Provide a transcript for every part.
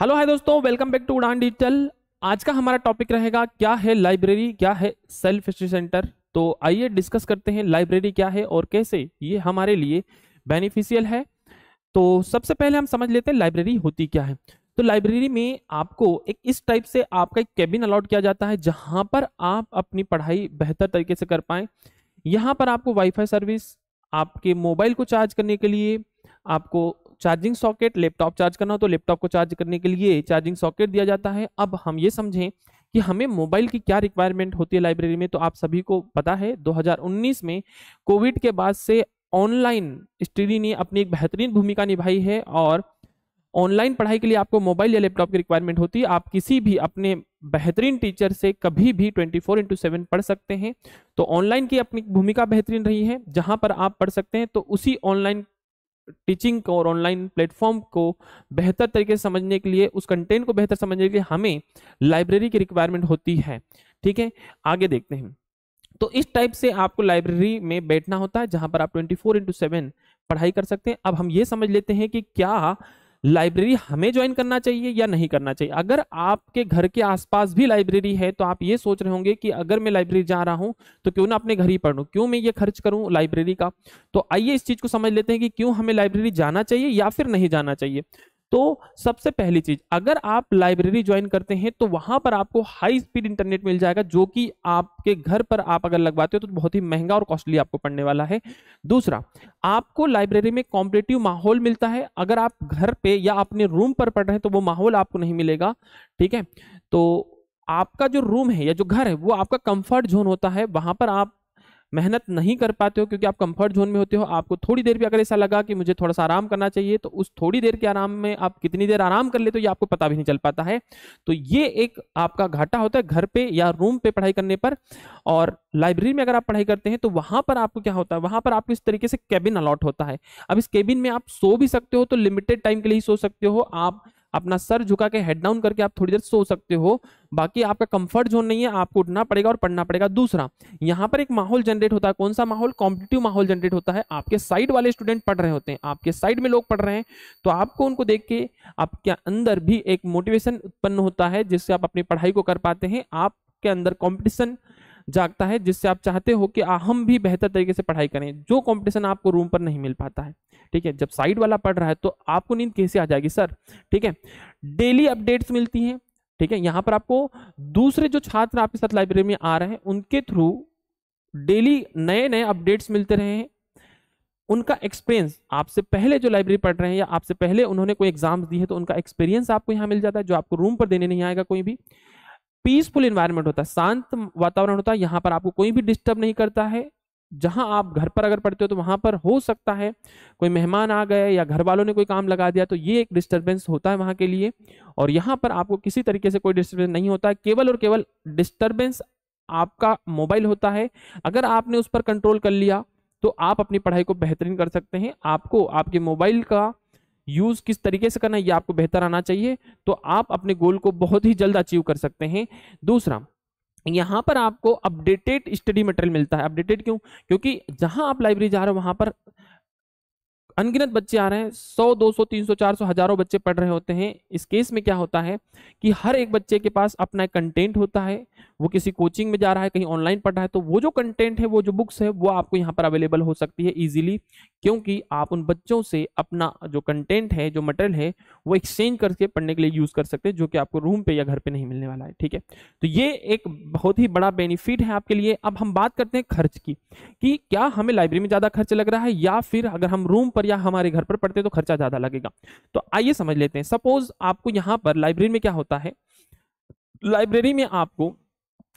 hello hi दोस्तों welcome back to Udaan digital आज का हमारा टॉपिक रहेगा क्या है लाइब्रेरी क्या है सेल्फ स्टडी सेंटर तो आइए डिस्कस करते हैं लाइब्रेरी क्या है और कैसे ये हमारे लिए बेनिफिशियल है तो सबसे पहले हम समझ लेते हैं लाइब्रेरी होती क्या है तो लाइब्रेरी में आपको एक इस टाइप से आपका एक कैबिन अलॉट किया जाता है जहाँ पर आप अपनी पढ़ाई बेहतर तरीके से कर पाएँ यहाँ पर आपको वाईफाई सर्विस आपके मोबाइल को चार्ज करने के लिए आपको चार्जिंग सॉकेट लैपटॉप चार्ज करना हो तो लैपटॉप को चार्ज करने के लिए चार्जिंग सॉकेट दिया जाता है अब हम ये समझें कि हमें मोबाइल की क्या रिक्वायरमेंट होती है लाइब्रेरी में तो आप सभी को पता है 2019 में कोविड के बाद से ऑनलाइन स्टडी ने अपनी एक बेहतरीन भूमिका निभाई है और ऑनलाइन पढ़ाई के लिए आपको मोबाइल या लैपटॉप की रिक्वायरमेंट होती है आप किसी भी अपने बेहतरीन टीचर से कभी भी 24 फोर इंटू सेवन पढ़ सकते हैं तो ऑनलाइन की अपनी भूमिका बेहतरीन रही है जहां पर आप पढ़ सकते हैं तो उसी ऑनलाइन टीचिंग को और ऑनलाइन प्लेटफॉर्म को बेहतर तरीके से समझने के लिए उस कंटेंट को बेहतर समझने के लिए हमें लाइब्रेरी की रिक्वायरमेंट होती है ठीक है आगे देखते हैं तो इस टाइप से आपको लाइब्रेरी में बैठना होता है जहां पर आप 24 फोर इंटू सेवन पढ़ाई कर सकते हैं अब हम ये समझ लेते हैं कि क्या लाइब्रेरी हमें ज्वाइन करना चाहिए या नहीं करना चाहिए अगर आपके घर के आसपास भी लाइब्रेरी है तो आप ये सोच रहे होंगे कि अगर मैं लाइब्रेरी जा रहा हूं तो क्यों ना अपने घर ही पढ़ूँ क्यों मैं ये खर्च करूं लाइब्रेरी का तो आइए इस चीज़ को समझ लेते हैं कि क्यों हमें लाइब्रेरी जाना चाहिए या फिर नहीं जाना चाहिए तो सबसे पहली चीज अगर आप लाइब्रेरी ज्वाइन करते हैं तो वहां पर आपको हाई स्पीड इंटरनेट मिल जाएगा जो कि आपके घर पर आप अगर लगवाते हो तो बहुत ही महंगा और कॉस्टली आपको पड़ने वाला है दूसरा आपको लाइब्रेरी में कॉम्पिटेटिव माहौल मिलता है अगर आप घर पे या अपने रूम पर पढ़ रहे हैं तो वो माहौल आपको नहीं मिलेगा ठीक है तो आपका जो रूम है या जो घर है वो आपका कंफर्ट जोन होता है वहां पर आप मेहनत नहीं कर पाते हो क्योंकि आप कंफर्ट जोन में होते हो आपको थोड़ी देर भी अगर ऐसा लगा कि मुझे थोड़ा सा आराम करना चाहिए तो उस थोड़ी देर के आराम में आप कितनी देर आराम कर लेते हो ये आपको पता भी नहीं चल पाता है तो ये एक आपका घाटा होता है घर पे या रूम पे पढ़ाई करने पर और लाइब्रेरी में अगर आप पढ़ाई करते हैं तो वहां पर आपको क्या होता है वहां पर आपको इस तरीके से केबिन अलॉट होता है अब इस केबिन में आप सो भी सकते हो तो लिमिटेड टाइम के लिए ही सो सकते हो आप अपना सर झुका के हेड डाउन करके आप थोड़ी देर सो सकते हो बाकी आपका कंफर्ट जोन नहीं है आपको उठना पड़ेगा और पढ़ना पड़ेगा दूसरा यहाँ पर एक माहौल जनरेट होता है कौन सा माहौल कॉम्पिटिटिव माहौल जनरेट होता है आपके साइड वाले स्टूडेंट पढ़ रहे होते हैं आपके साइड में लोग पढ़ रहे हैं तो आपको उनको देख के आपके अंदर भी एक मोटिवेशन उत्पन्न होता है जिससे आप अपनी पढ़ाई को कर पाते हैं आपके अंदर कॉम्पिटिशन जागता है जिससे आप चाहते हो कि हम भी बेहतर तरीके से पढ़ाई करें जो कॉम्पिटिशन आपको रूम पर नहीं मिल पाता है ठीक है जब साइड वाला पढ़ रहा है तो आपको नींद कैसे आ जाएगी सर ठीक है डेली अपडेट्स मिलती हैं ठीक है यहाँ पर आपको दूसरे जो छात्र आपके साथ लाइब्रेरी में आ रहे हैं उनके थ्रू डेली नए नए अपडेट्स मिलते रहे हैं उनका एक्सपीरियंस आपसे पहले जो लाइब्रेरी पढ़ रहे हैं या आपसे पहले उन्होंने कोई एग्जाम्स दी है तो उनका एक्सपीरियंस आपको यहाँ मिल जाता है जो आपको रूम पर देने नहीं आएगा कोई भी पीसफुल इन्वायरमेंट होता है शांत वातावरण होता है यहाँ पर आपको कोई भी डिस्टर्ब नहीं करता है जहाँ आप घर पर अगर पढ़ते हो तो वहाँ पर हो सकता है कोई मेहमान आ गए या घर वालों ने कोई काम लगा दिया तो ये एक डिस्टर्बेंस होता है वहाँ के लिए और यहाँ पर आपको किसी तरीके से कोई डिस्टर्बेंस नहीं होता है केवल और केवल डिस्टर्बेंस आपका मोबाइल होता है अगर आपने उस पर कंट्रोल कर लिया तो आप अपनी पढ़ाई को बेहतरीन कर सकते हैं आपको आपके मोबाइल का यूज़ किस तरीके से करना है ये आपको बेहतर आना चाहिए तो आप अपने गोल को बहुत ही जल्द अचीव कर सकते हैं दूसरा यहाँ पर आपको अपडेटेड स्टडी मटेरियल मिलता है अपडेटेड क्यों क्योंकि जहां आप लाइब्रेरी जा रहे हो वहां पर अनगिनत बच्चे आ रहे हैं सौ दो सौ तीन सौ चार सौ हजारों बच्चे पढ़ रहे होते हैं इस केस में क्या होता है कि हर एक बच्चे के पास अपना एक कंटेंट होता है वो किसी कोचिंग में जा रहा है कहीं ऑनलाइन पढ़ रहा है तो वो जो कंटेंट है वो जो बुक्स है वो आपको यहाँ पर अवेलेबल हो सकती है इजीली क्योंकि आप उन बच्चों से अपना जो कंटेंट है जो मटेरियल है वो एक्सचेंज करके पढ़ने के लिए यूज़ कर सकते हैं जो कि आपको रूम पे या घर पे नहीं मिलने वाला है ठीक है तो ये एक बहुत ही बड़ा बेनिफिट है आपके लिए अब हम बात करते हैं खर्च की कि क्या हमें लाइब्रेरी में ज़्यादा खर्च लग रहा है या फिर अगर हम रूम पर या हमारे घर पर पढ़ते हैं तो खर्चा ज़्यादा लगेगा तो आइए समझ लेते हैं सपोज आपको यहाँ पर लाइब्रेरी में क्या होता है लाइब्रेरी में आपको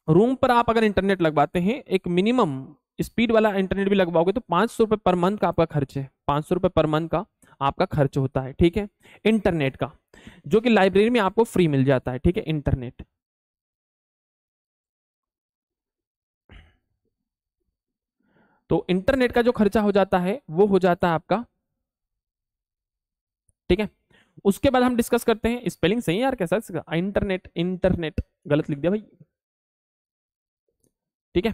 रूम पर आप अगर इंटरनेट लगवाते हैं एक मिनिमम स्पीड वाला इंटरनेट भी लगवाओगे तो पांच सौ रुपए पर मंथ का आपका खर्च है पांच सौ रुपए पर मंथ का आपका खर्च होता है ठीक है इंटरनेट का जो कि लाइब्रेरी में आपको फ्री मिल जाता है ठीक है इंटरनेट तो इंटरनेट का जो खर्चा हो जाता है वो हो जाता है आपका ठीक है उसके बाद हम डिस्कस करते हैं स्पेलिंग सही है यार कैसा इंटरनेट इंटरनेट गलत लिख दिया भाई ठीक है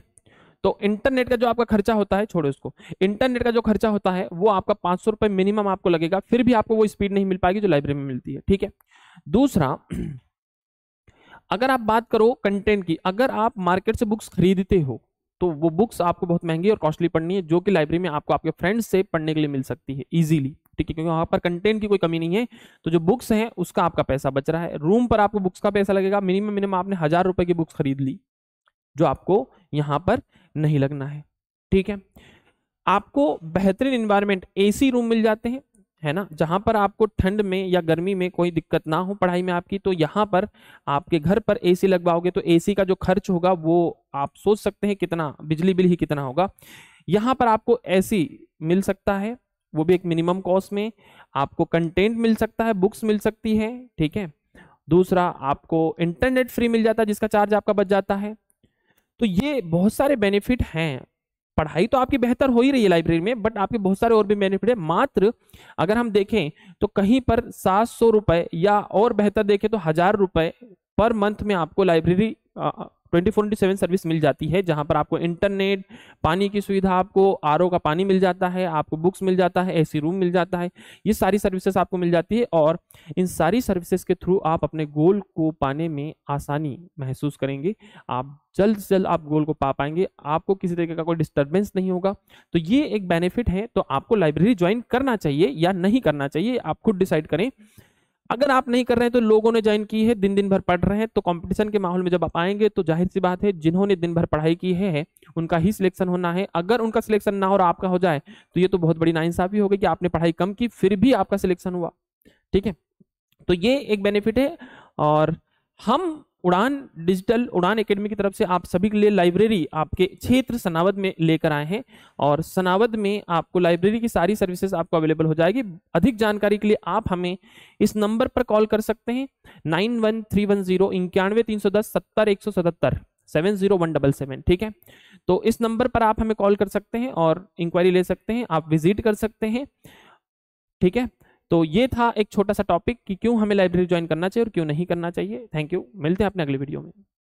तो इंटरनेट का जो आपका खर्चा होता है छोड़ो उसको इंटरनेट का जो खर्चा होता है वो आपका पांच सौ रुपए मिनिमम आपको लगेगा फिर भी आपको वो स्पीड नहीं मिल पाएगी जो लाइब्रेरी में मिलती है ठीक है दूसरा अगर आप बात करो कंटेंट की अगर आप मार्केट से बुक्स खरीदते हो तो वो बुक्स आपको बहुत महंगी और कॉस्टली पढ़नी है जो कि लाइब्रेरी में आपको आपके फ्रेंड्स से पढ़ने के लिए मिल सकती है इजीली ठीक है क्योंकि वहां पर कंटेंट की कोई कमी नहीं है तो जो बुक्स हैं उसका आपका पैसा बच रहा है रूम पर आपको बुक्स का पैसा लगेगा मिनिमम मिनिमम आपने हज़ार रुपए की बुक्स खरीद ली जो आपको यहाँ पर नहीं लगना है ठीक है आपको बेहतरीन इन्वायरमेंट एसी रूम मिल जाते हैं है ना जहाँ पर आपको ठंड में या गर्मी में कोई दिक्कत ना हो पढ़ाई में आपकी तो यहाँ पर आपके घर पर एसी लगवाओगे तो एसी का जो खर्च होगा वो आप सोच सकते हैं कितना बिजली बिल ही कितना होगा यहाँ पर आपको एसी मिल सकता है वो भी एक मिनिमम कॉस्ट में आपको कंटेंट मिल सकता है बुक्स मिल सकती है ठीक है दूसरा आपको इंटरनेट फ्री मिल जाता है जिसका चार्ज आपका बच जाता है तो ये बहुत सारे बेनिफिट हैं पढ़ाई तो आपकी बेहतर हो ही रही है लाइब्रेरी में बट आपके बहुत सारे और भी बेनिफिट है मात्र अगर हम देखें तो कहीं पर सात सौ रुपए या और बेहतर देखें तो हजार रुपए पर मंथ में आपको library twenty four into seven service मिल जाती है जहाँ पर आपको इंटरनेट पानी की सुविधा आपको आर का पानी मिल जाता है आपको बुक्स मिल जाता है एसी रूम मिल जाता है ये सारी सर्विसेज आपको मिल जाती है और इन सारी सर्विसेज के थ्रू आप अपने गोल को पाने में आसानी महसूस करेंगे आप जल्द से जल्द आप गोल को पा पाएंगे आपको किसी तरीके का कोई डिस्टर्बेंस नहीं होगा तो ये एक बेनिफिट है तो आपको लाइब्रेरी ज्वाइन करना चाहिए या नहीं करना चाहिए आप खुद डिसाइड करें अगर आप नहीं कर रहे हैं तो लोगों ने ज्वाइन की है दिन दिन भर पढ़ रहे हैं तो कंपटीशन के माहौल में जब आप आएंगे तो जाहिर सी बात है जिन्होंने दिन भर पढ़ाई की है उनका ही सिलेक्शन होना है अगर उनका सिलेक्शन ना हो और आपका हो जाए तो ये तो बहुत बड़ी नाइंसाफी होगी कि आपने पढ़ाई कम की फिर भी आपका सिलेक्शन हुआ ठीक है तो ये एक बेनिफिट है और हम उड़ान डिजिटल उड़ान एकेडमी की तरफ से आप सभी के लिए लाइब्रेरी आपके क्षेत्र सनावद में लेकर आए हैं और सनावद में आपको लाइब्रेरी की सारी सर्विसेज आपको अवेलेबल हो जाएगी अधिक जानकारी के लिए आप हमें इस नंबर पर कॉल कर सकते हैं nine one three one zero इक्यानवे तीन सौ दस सत्तर एक सौ सतहत्तर seven zero one double seven ठीक है तो इस नंबर पर आप हमें कॉल कर सकते हैं और इंक्वायरी ले सकते हैं आप विजिट कर सकते हैं ठीक है तो ये था एक छोटा सा टॉपिक कि क्यों हमें लाइब्रेरी ज्वाइन करना चाहिए और क्यों नहीं करना चाहिए थैंक यू मिलते हैं अपने अगले वीडियो में